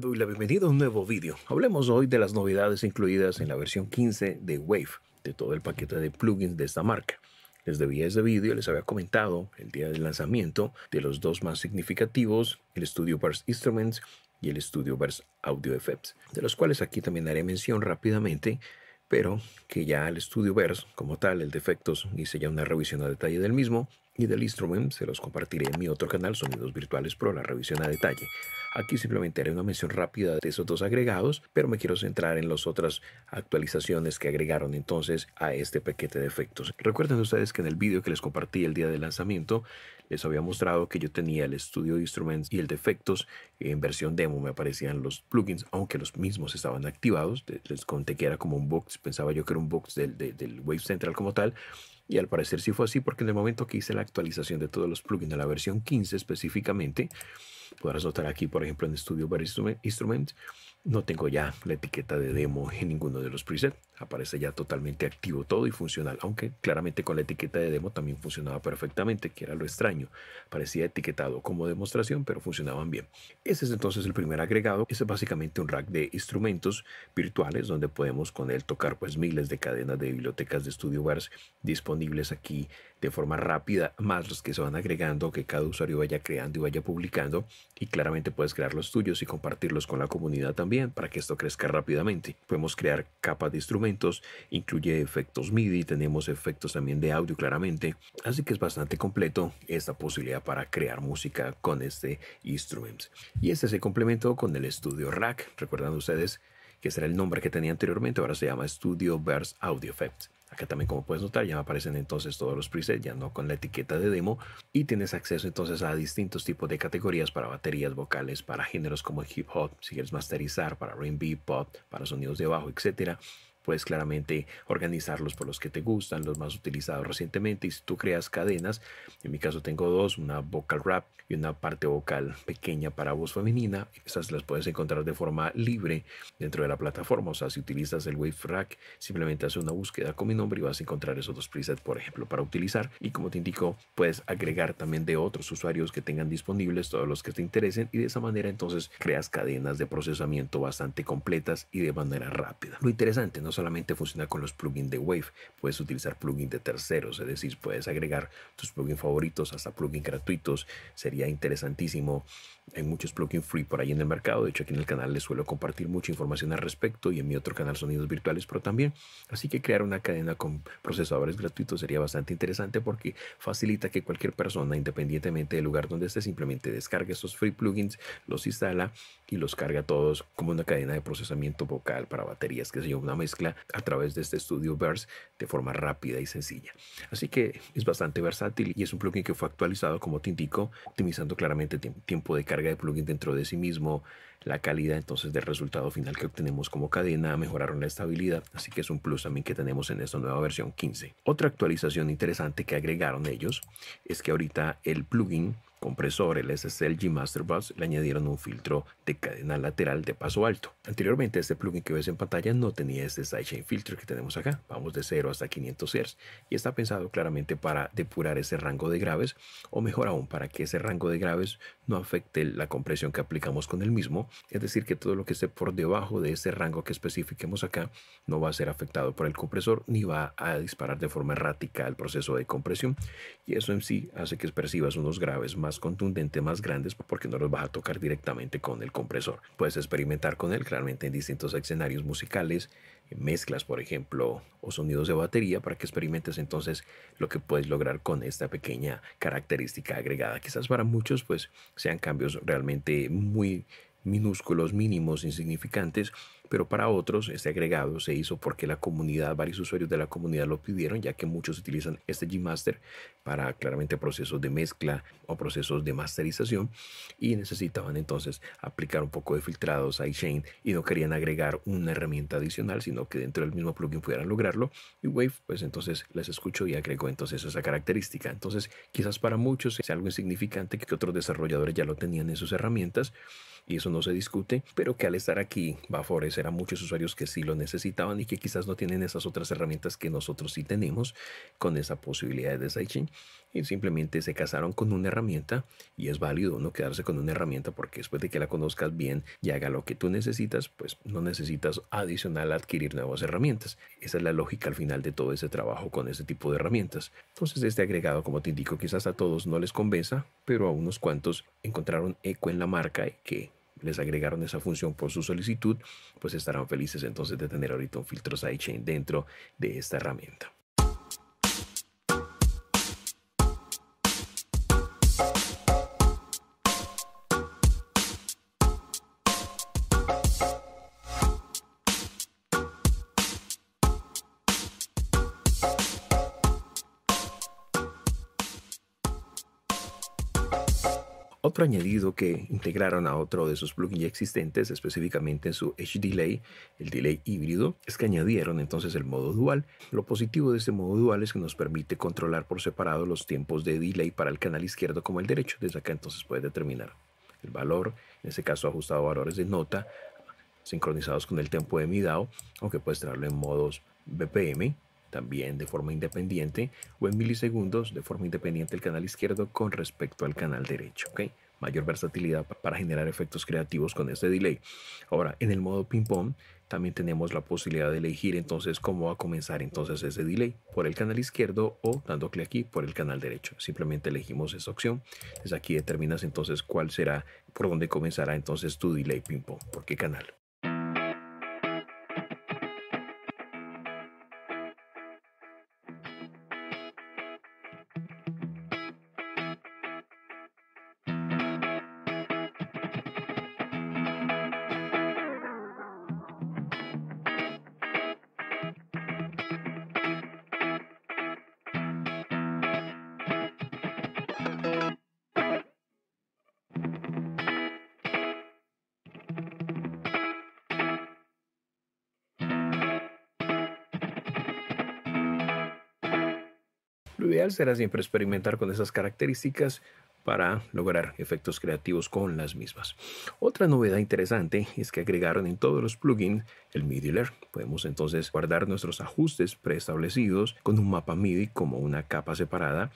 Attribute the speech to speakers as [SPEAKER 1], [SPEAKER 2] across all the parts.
[SPEAKER 1] doy la bienvenida a un nuevo vídeo. Hablemos hoy de las novedades incluidas en la versión 15 de Wave, de todo el paquete de plugins de esta marca. Les debía este vídeo, les había comentado el día del lanzamiento de los dos más significativos, el Studio Verse Instruments y el Studio Verse Audio Effects, de los cuales aquí también haré mención rápidamente, pero que ya el Studio Verse como tal, el de efectos, hice ya una revisión a detalle del mismo, y del Instrument se los compartiré en mi otro canal Sonidos Virtuales Pro, la revisión a detalle. Aquí simplemente haré una mención rápida de esos dos agregados, pero me quiero centrar en las otras actualizaciones que agregaron entonces a este paquete de efectos. Recuerden ustedes que en el vídeo que les compartí el día del lanzamiento, les había mostrado que yo tenía el estudio de Instruments y el de efectos en versión demo me aparecían los plugins, aunque los mismos estaban activados. Les conté que era como un box, pensaba yo que era un box del, del, del Wave Central como tal, y al parecer sí fue así porque en el momento que hice la actualización de todos los plugins de la versión 15 específicamente, podrás notar aquí, por ejemplo, en Studio para Instrument, no tengo ya la etiqueta de demo en ninguno de los presets. Aparece ya totalmente activo todo y funcional, aunque claramente con la etiqueta de demo también funcionaba perfectamente, que era lo extraño. Parecía etiquetado como demostración, pero funcionaban bien. Ese es entonces el primer agregado. Ese es básicamente un rack de instrumentos virtuales donde podemos con él tocar pues miles de cadenas de bibliotecas de bars disponibles aquí de forma rápida, más los que se van agregando, que cada usuario vaya creando y vaya publicando. Y claramente puedes crear los tuyos y compartirlos con la comunidad también para que esto crezca rápidamente. Podemos crear capas de instrumentos, incluye efectos MIDI, tenemos efectos también de audio claramente. Así que es bastante completo esta posibilidad para crear música con este instruments. Y este se complementó con el estudio Rack, recuerdan ustedes que era el nombre que tenía anteriormente, ahora se llama Studio Verse Audio Effects. Acá también como puedes notar ya aparecen entonces todos los presets, ya no con la etiqueta de demo y tienes acceso entonces a distintos tipos de categorías para baterías vocales, para géneros como hip hop, si quieres masterizar, para R&B, pop, para sonidos de bajo, etcétera puedes claramente organizarlos por los que te gustan, los más utilizados recientemente. Y si tú creas cadenas, en mi caso tengo dos, una vocal rap y una parte vocal pequeña para voz femenina. Estas las puedes encontrar de forma libre dentro de la plataforma. O sea, si utilizas el Wave Rack, simplemente haces una búsqueda con mi nombre y vas a encontrar esos dos presets, por ejemplo, para utilizar. Y como te indico, puedes agregar también de otros usuarios que tengan disponibles, todos los que te interesen. Y de esa manera entonces creas cadenas de procesamiento bastante completas y de manera rápida. Lo interesante, ¿no? solamente funciona con los plugins de Wave, puedes utilizar plugins de terceros, es decir, puedes agregar tus plugins favoritos, hasta plugins gratuitos, sería interesantísimo. Hay muchos plugins free por ahí en el mercado, de hecho aquí en el canal les suelo compartir mucha información al respecto y en mi otro canal Sonidos Virtuales pero también. Así que crear una cadena con procesadores gratuitos sería bastante interesante porque facilita que cualquier persona, independientemente del lugar donde esté, simplemente descargue estos free plugins, los instala y los carga todos como una cadena de procesamiento vocal para baterías, que sea una mezcla a través de este estudio Verse de forma rápida y sencilla. Así que es bastante versátil y es un plugin que fue actualizado, como te indico, optimizando claramente tiempo de carga de plugin dentro de sí mismo, la calidad entonces del resultado final que obtenemos como cadena, mejoraron la estabilidad, así que es un plus también que tenemos en esta nueva versión 15. Otra actualización interesante que agregaron ellos es que ahorita el plugin compresor, el SSL G Master Bus, le añadieron un filtro de cadena lateral de paso alto. Anteriormente este plugin que ves en pantalla no tenía este sidechain filter que tenemos acá. Vamos de 0 hasta 500 Hz y está pensado claramente para depurar ese rango de graves o mejor aún para que ese rango de graves no afecte la compresión que aplicamos con el mismo, es decir, que todo lo que esté por debajo de ese rango que especifiquemos acá no va a ser afectado por el compresor ni va a disparar de forma errática el proceso de compresión y eso en sí hace que percibas unos graves más contundentes, más grandes porque no los vas a tocar directamente con el compresor. Puedes experimentar con él claramente en distintos escenarios musicales mezclas, por ejemplo, o sonidos de batería para que experimentes entonces lo que puedes lograr con esta pequeña característica agregada. Quizás para muchos pues sean cambios realmente muy minúsculos, mínimos, insignificantes, pero para otros este agregado se hizo porque la comunidad, varios usuarios de la comunidad lo pidieron, ya que muchos utilizan este Gmaster para claramente procesos de mezcla o procesos de masterización y necesitaban entonces aplicar un poco de filtrados a chain y no querían agregar una herramienta adicional, sino que dentro del mismo plugin pudieran lograrlo y Wave pues entonces les escuchó y agregó entonces esa característica. Entonces quizás para muchos sea algo insignificante que otros desarrolladores ya lo tenían en sus herramientas, y eso no se discute, pero que al estar aquí va a favorecer a muchos usuarios que sí lo necesitaban y que quizás no tienen esas otras herramientas que nosotros sí tenemos con esa posibilidad de sidechain y simplemente se casaron con una herramienta y es válido no quedarse con una herramienta porque después de que la conozcas bien y haga lo que tú necesitas, pues no necesitas adicional adquirir nuevas herramientas. Esa es la lógica al final de todo ese trabajo con ese tipo de herramientas. Entonces este agregado, como te indico, quizás a todos no les convenza, pero a unos cuantos encontraron eco en la marca y que les agregaron esa función por su solicitud, pues estarán felices entonces de tener ahorita un filtro sidechain dentro de esta herramienta. otro añadido que integraron a otro de sus plugins existentes, específicamente en su Edge delay el delay híbrido, es que añadieron entonces el modo dual. Lo positivo de este modo dual es que nos permite controlar por separado los tiempos de delay para el canal izquierdo como el derecho. Desde acá entonces puede determinar el valor, en este caso ajustado a valores de nota, sincronizados con el tempo de mi DAO, aunque puedes tenerlo en modos BPM, también de forma independiente o en milisegundos de forma independiente el canal izquierdo con respecto al canal derecho mayor versatilidad para generar efectos creativos con este delay. Ahora, en el modo ping-pong también tenemos la posibilidad de elegir entonces cómo va a comenzar entonces ese delay por el canal izquierdo o dando clic aquí por el canal derecho. Simplemente elegimos esa opción. Desde aquí determinas entonces cuál será, por dónde comenzará entonces tu delay ping-pong, por qué canal. ideal será siempre experimentar con esas características para lograr efectos creativos con las mismas. Otra novedad interesante es que agregaron en todos los plugins el MIDI Layer. Podemos entonces guardar nuestros ajustes preestablecidos con un mapa MIDI como una capa separada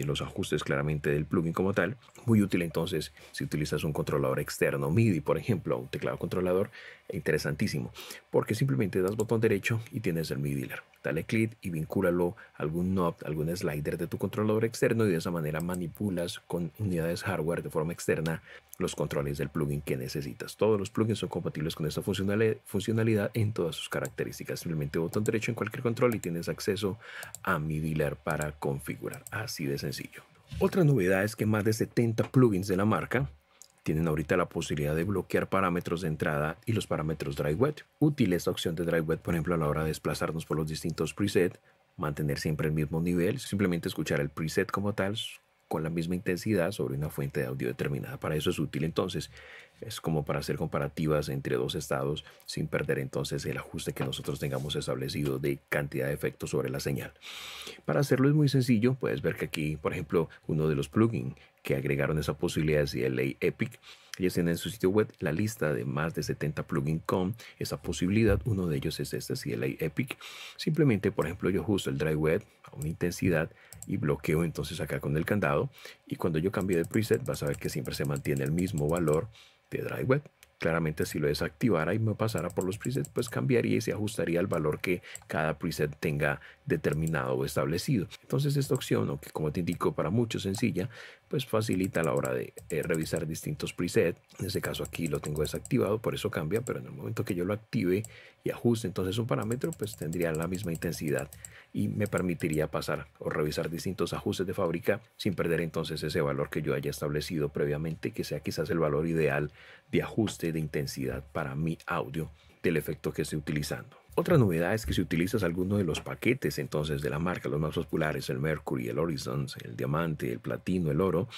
[SPEAKER 1] los ajustes claramente del plugin como tal. Muy útil entonces si utilizas un controlador externo MIDI, por ejemplo, un teclado controlador, e interesantísimo, porque simplemente das botón derecho y tienes el MIDI dealer. Dale clic y vincúlalo a algún knob, algún slider de tu controlador externo y de esa manera manipulas con unidades hardware de forma externa los controles del plugin que necesitas. Todos los plugins son compatibles con esta funcionalidad en todas sus características. Simplemente botón derecho en cualquier control y tienes acceso a mi para configurar. Así de sencillo. Otra novedad es que más de 70 plugins de la marca tienen ahorita la posibilidad de bloquear parámetros de entrada y los parámetros drive web. Útil esta opción de drive web, por ejemplo, a la hora de desplazarnos por los distintos presets, mantener siempre el mismo nivel, simplemente escuchar el preset como tal, con la misma intensidad sobre una fuente de audio determinada. Para eso es útil entonces, es como para hacer comparativas entre dos estados sin perder entonces el ajuste que nosotros tengamos establecido de cantidad de efectos sobre la señal. Para hacerlo es muy sencillo, puedes ver que aquí, por ejemplo, uno de los plugins que agregaron esa posibilidad es el Epic en su sitio web la lista de más de 70 plugins con esa posibilidad. Uno de ellos es este CLI Epic. Simplemente, por ejemplo, yo ajusto el Drive Web a una intensidad y bloqueo entonces acá con el candado. Y cuando yo cambie de preset, vas a ver que siempre se mantiene el mismo valor de Drive Web. Claramente si lo desactivara y me pasara por los presets, pues cambiaría y se ajustaría al valor que cada preset tenga determinado o establecido. Entonces esta opción, aunque como te indico para mucho sencilla, pues facilita a la hora de eh, revisar distintos presets. En este caso aquí lo tengo desactivado, por eso cambia, pero en el momento que yo lo active y ajuste entonces un parámetro, pues tendría la misma intensidad y me permitiría pasar o revisar distintos ajustes de fábrica sin perder entonces ese valor que yo haya establecido previamente, que sea quizás el valor ideal de ajuste de intensidad para mi audio del efecto que estoy utilizando. Otra novedad es que si utilizas alguno de los paquetes entonces de la marca, los más populares, el Mercury, el Horizons, el Diamante, el Platino, el Oro,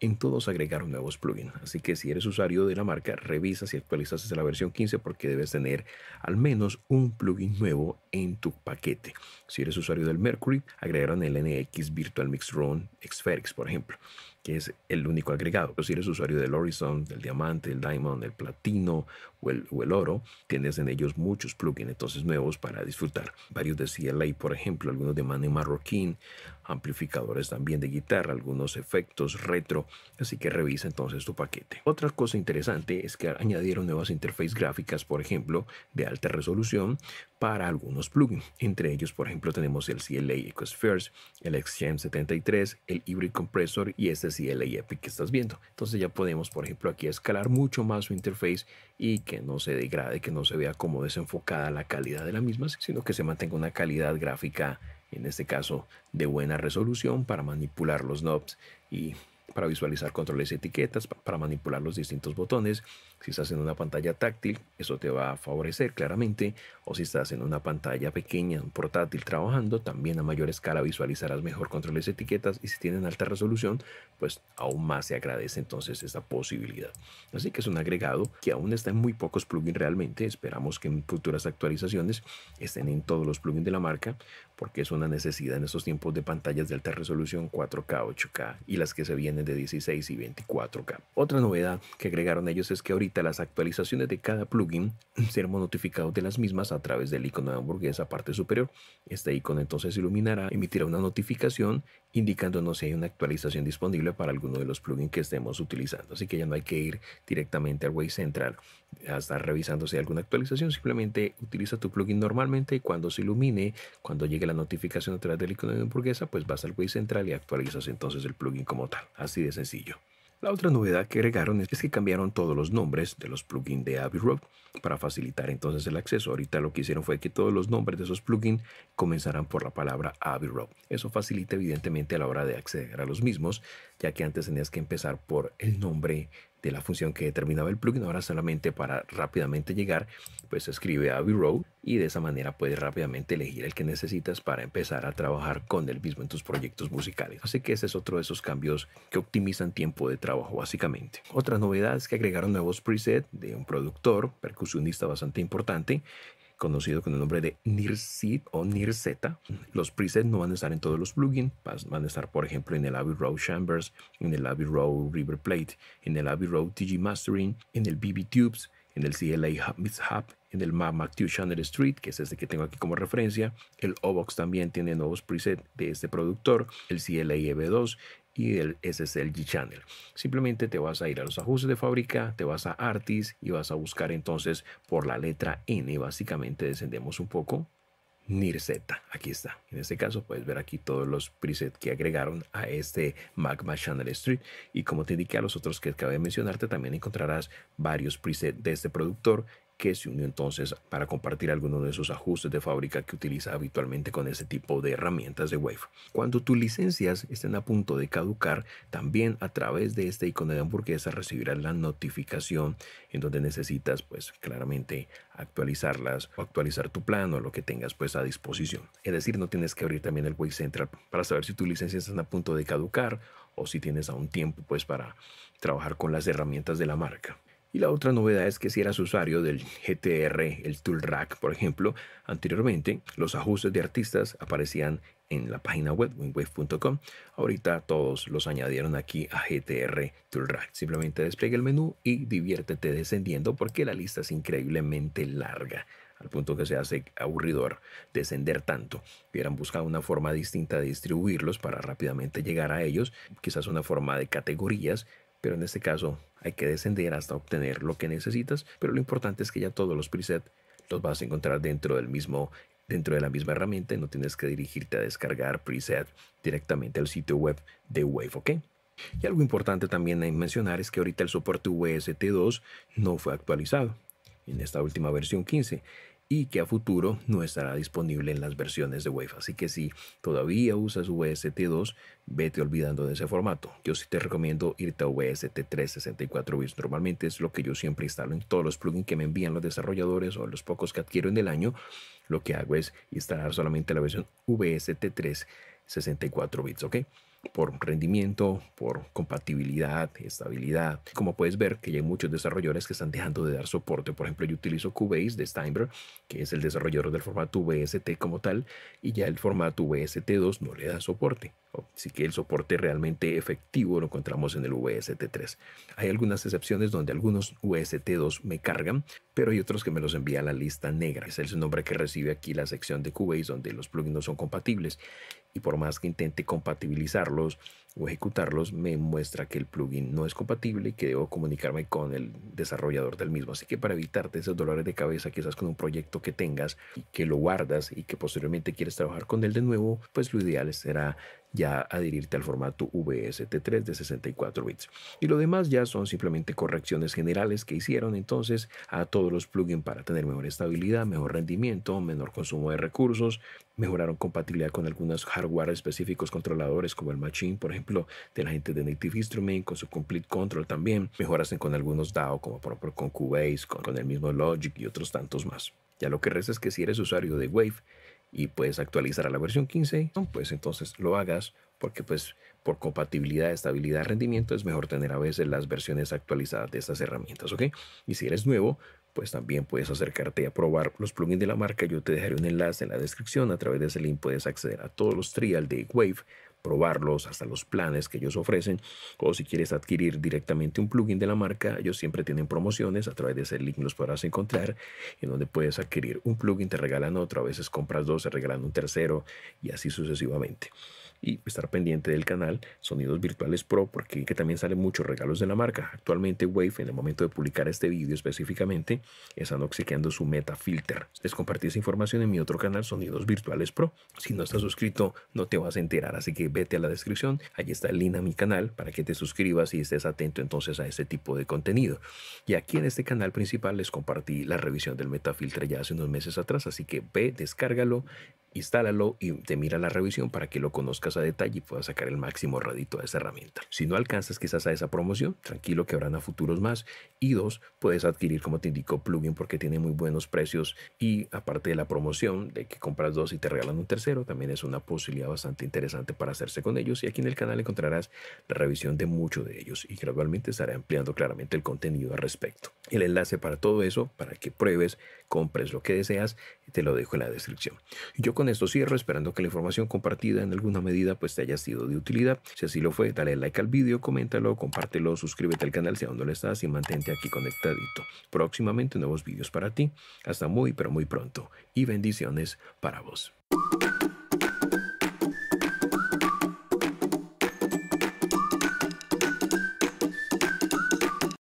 [SPEAKER 1] en todos agregaron nuevos plugins. Así que si eres usuario de la marca, revisa si actualizaste la versión 15 porque debes tener al menos un plugin nuevo en tu paquete. Si eres usuario del Mercury, agregaron el NX Virtual Mix Run Xferix, por ejemplo que es el único agregado. Pero si eres usuario del Horizon, del Diamante, el Diamond, el Platino o el, Oro, tienes en ellos muchos plugins entonces nuevos para disfrutar. Varios de CLA, por ejemplo, algunos de Mane Marroquín, amplificadores también de guitarra, algunos efectos retro. Así que revisa entonces tu paquete. Otra cosa interesante es que añadieron nuevas interfaces gráficas, por ejemplo, de alta resolución, para algunos plugins. Entre ellos, por ejemplo, tenemos el CLA EcoSpheres, el xgm 73, el Hybrid Compressor y este CLA Epic que estás viendo. Entonces ya podemos, por ejemplo, aquí escalar mucho más su interface y que no se degrade, que no se vea como desenfocada la calidad de la misma, sino que se mantenga una calidad gráfica, en este caso, de buena resolución para manipular los knobs y para visualizar controles y etiquetas, para manipular los distintos botones. Si estás en una pantalla táctil, eso te va a favorecer claramente. O si estás en una pantalla pequeña, un portátil trabajando, también a mayor escala visualizarás mejor controles y etiquetas. Y si tienen alta resolución, pues aún más se agradece entonces esa posibilidad. Así que es un agregado que aún está en muy pocos plugins realmente. Esperamos que en futuras actualizaciones estén en todos los plugins de la marca porque es una necesidad en estos tiempos de pantallas de alta resolución 4K, 8K y las que se vienen de 16 y 24K. Otra novedad que agregaron ellos es que ahorita las actualizaciones de cada plugin seremos notificados de las mismas a través del icono de hamburguesa parte superior. Este icono entonces iluminará, emitirá una notificación indicándonos si hay una actualización disponible para alguno de los plugins que estemos utilizando. Así que ya no hay que ir directamente al Way Central a estar revisando si hay alguna actualización. Simplemente utiliza tu plugin normalmente y cuando se ilumine, cuando llegue la notificación a través del icono de hamburguesa, pues vas al Way Central y actualizas entonces el plugin como tal. Así de sencillo. La otra novedad que agregaron es que cambiaron todos los nombres de los plugins de Abbey Road para facilitar entonces el acceso. Ahorita lo que hicieron fue que todos los nombres de esos plugins comenzaran por la palabra Abbey Eso facilita evidentemente a la hora de acceder a los mismos, ya que antes tenías que empezar por el nombre de la función que determinaba el plugin. Ahora solamente para rápidamente llegar, pues escribe Abbey Road y de esa manera puedes rápidamente elegir el que necesitas para empezar a trabajar con el mismo en tus proyectos musicales. Así que ese es otro de esos cambios que optimizan tiempo de trabajo básicamente. Otras novedades que agregaron nuevos preset de un productor, percusionista bastante importante, conocido con el nombre de NIRSID o Nirzeta. Los presets no van a estar en todos los plugins, van a estar por ejemplo en el Abbey Road Chambers, en el Abbey Row River Plate, en el Abbey Road TG Mastering, en el BB Tubes, en el CLA Mix Hub, en el MAC2 Channel Street, que es este que tengo aquí como referencia. El OVOX también tiene nuevos presets de este productor, el CLA EV2, y el, ese es el G-Channel. Simplemente te vas a ir a los ajustes de fábrica, te vas a Artis y vas a buscar entonces por la letra N. Básicamente descendemos un poco. NIRZ, aquí está. En este caso puedes ver aquí todos los presets que agregaron a este Magma Channel Street y como te indiqué a los otros que acabo de mencionarte también encontrarás varios presets de este productor que se unió entonces para compartir algunos de esos ajustes de fábrica que utiliza habitualmente con ese tipo de herramientas de Wave. Cuando tus licencias estén a punto de caducar, también a través de este icono de hamburguesa recibirás la notificación en donde necesitas pues claramente actualizarlas o actualizar tu plan o lo que tengas pues a disposición. Es decir, no tienes que abrir también el Wave Central para saber si tus licencias están a punto de caducar o si tienes aún tiempo pues para trabajar con las herramientas de la marca. Y la otra novedad es que si eras usuario del GTR, el Tool Rack, por ejemplo, anteriormente los ajustes de artistas aparecían en la página web winwave.com. Ahorita todos los añadieron aquí a GTR Tool Rack. Simplemente despliegue el menú y diviértete descendiendo porque la lista es increíblemente larga al punto que se hace aburridor descender tanto. Hubieran buscado una forma distinta de distribuirlos para rápidamente llegar a ellos, quizás una forma de categorías pero en este caso hay que descender hasta obtener lo que necesitas, pero lo importante es que ya todos los presets los vas a encontrar dentro del mismo dentro de la misma herramienta, y no tienes que dirigirte a descargar preset directamente al sitio web de Wave, ¿ok? Y algo importante también a mencionar es que ahorita el soporte vst 2 no fue actualizado en esta última versión 15 y que a futuro no estará disponible en las versiones de Wave. Así que si todavía usas VST2, vete olvidando de ese formato. Yo sí te recomiendo irte a VST3 64 bits. Normalmente es lo que yo siempre instalo en todos los plugins que me envían los desarrolladores o los pocos que adquiero en el año. Lo que hago es instalar solamente la versión VST3 64 bits, ¿ok? por rendimiento, por compatibilidad, estabilidad. Como puedes ver que ya hay muchos desarrolladores que están dejando de dar soporte. Por ejemplo, yo utilizo Cubase de Steinberg, que es el desarrollador del formato VST como tal, y ya el formato VST2 no le da soporte. Así que el soporte realmente efectivo lo encontramos en el UST3. Hay algunas excepciones donde algunos UST2 me cargan, pero hay otros que me los envía a la lista negra. Es el nombre que recibe aquí la sección de Cubase donde los plugins no son compatibles. Y por más que intente compatibilizarlos o ejecutarlos, me muestra que el plugin no es compatible y que debo comunicarme con el desarrollador del mismo. Así que para evitarte esos dolores de cabeza, quizás con un proyecto que tengas y que lo guardas y que posteriormente quieres trabajar con él de nuevo, pues lo ideal será ya adherirte al formato VST3 de 64 bits. Y lo demás ya son simplemente correcciones generales que hicieron entonces a todos los plugins para tener mejor estabilidad, mejor rendimiento, menor consumo de recursos, mejoraron compatibilidad con algunos hardware específicos controladores como el Machine, por ejemplo, de la gente de Native Instrument, con su Complete Control también, mejoras con algunos DAO como por ejemplo con Cubase, con, el mismo Logic y otros tantos más. Ya lo que resta es que si eres usuario de Wave, y puedes actualizar a la versión 15, pues entonces lo hagas porque pues por compatibilidad, estabilidad, rendimiento es mejor tener a veces las versiones actualizadas de estas herramientas, ¿ok? Y si eres nuevo, pues también puedes acercarte a probar los plugins de la marca. Yo te dejaré un enlace en la descripción. A través de ese link puedes acceder a todos los trial de Wave probarlos, hasta los planes que ellos ofrecen. O si quieres adquirir directamente un plugin de la marca, ellos siempre tienen promociones. A través de ese link los podrás encontrar en donde puedes adquirir un plugin, te regalan otro, a veces compras dos, te regalan un tercero y así sucesivamente y estar pendiente del canal Sonidos Virtuales Pro porque que también salen muchos regalos de la marca. Actualmente Wave en el momento de publicar este vídeo específicamente está anoxicando su Meta Filter. Les compartí esa información en mi otro canal Sonidos Virtuales Pro. Si no estás suscrito no te vas a enterar así que vete a la descripción. ahí está el link a mi canal para que te suscribas y estés atento entonces a este tipo de contenido. Y aquí en este canal principal les compartí la revisión del Meta Filter ya hace unos meses atrás así que ve, descárgalo instálalo y te mira la revisión para que lo conozcas a detalle y puedas sacar el máximo radito de esa herramienta. Si no alcanzas quizás a esa promoción, tranquilo que habrán a futuros más. Y dos, puedes adquirir, como te indico, plugin porque tiene muy buenos precios y aparte de la promoción de que compras dos y te regalan un tercero, también es una posibilidad bastante interesante para hacerse con ellos. Y aquí en el canal encontrarás la revisión de muchos de ellos y gradualmente estaré ampliando claramente el contenido al respecto el enlace para todo eso, para que pruebes, compres lo que deseas, te lo dejo en la descripción. Yo con esto cierro, esperando que la información compartida en alguna medida pues te haya sido de utilidad. Si así lo fue, dale like al vídeo, coméntalo, compártelo, suscríbete al canal si aún no lo estás y mantente aquí conectadito. Próximamente nuevos vídeos para ti. Hasta muy pero muy pronto y bendiciones para vos.